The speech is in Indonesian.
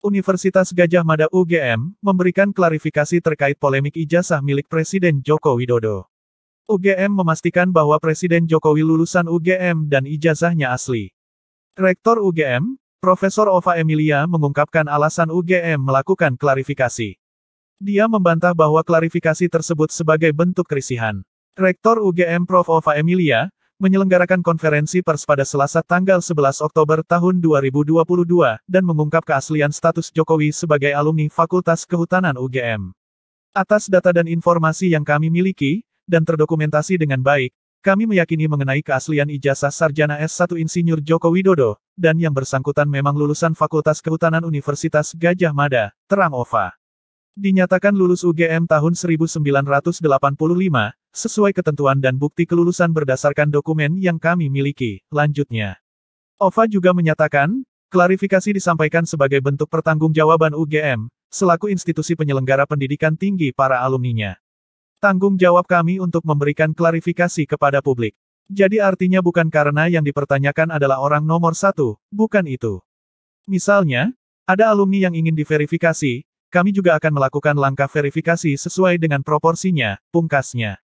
Universitas Gajah Mada UGM, memberikan klarifikasi terkait polemik ijazah milik Presiden Joko Widodo. UGM memastikan bahwa Presiden Jokowi lulusan UGM dan ijazahnya asli. Rektor UGM, Profesor Ova Emilia mengungkapkan alasan UGM melakukan klarifikasi. Dia membantah bahwa klarifikasi tersebut sebagai bentuk kerisihan. Rektor UGM Prof. Ova Emilia, menyelenggarakan konferensi pers pada Selasa tanggal 11 Oktober tahun 2022 dan mengungkap keaslian status Jokowi sebagai alumni Fakultas Kehutanan UGM. Atas data dan informasi yang kami miliki, dan terdokumentasi dengan baik, kami meyakini mengenai keaslian ijazah sarjana S1 Insinyur Joko Widodo, dan yang bersangkutan memang lulusan Fakultas Kehutanan Universitas Gajah Mada, Terang Ova. Dinyatakan lulus UGM tahun 1985, sesuai ketentuan dan bukti kelulusan berdasarkan dokumen yang kami miliki, lanjutnya. OVA juga menyatakan, klarifikasi disampaikan sebagai bentuk pertanggungjawaban UGM, selaku institusi penyelenggara pendidikan tinggi para alumninya. Tanggung jawab kami untuk memberikan klarifikasi kepada publik. Jadi artinya bukan karena yang dipertanyakan adalah orang nomor satu, bukan itu. Misalnya, ada alumni yang ingin diverifikasi, kami juga akan melakukan langkah verifikasi sesuai dengan proporsinya, pungkasnya.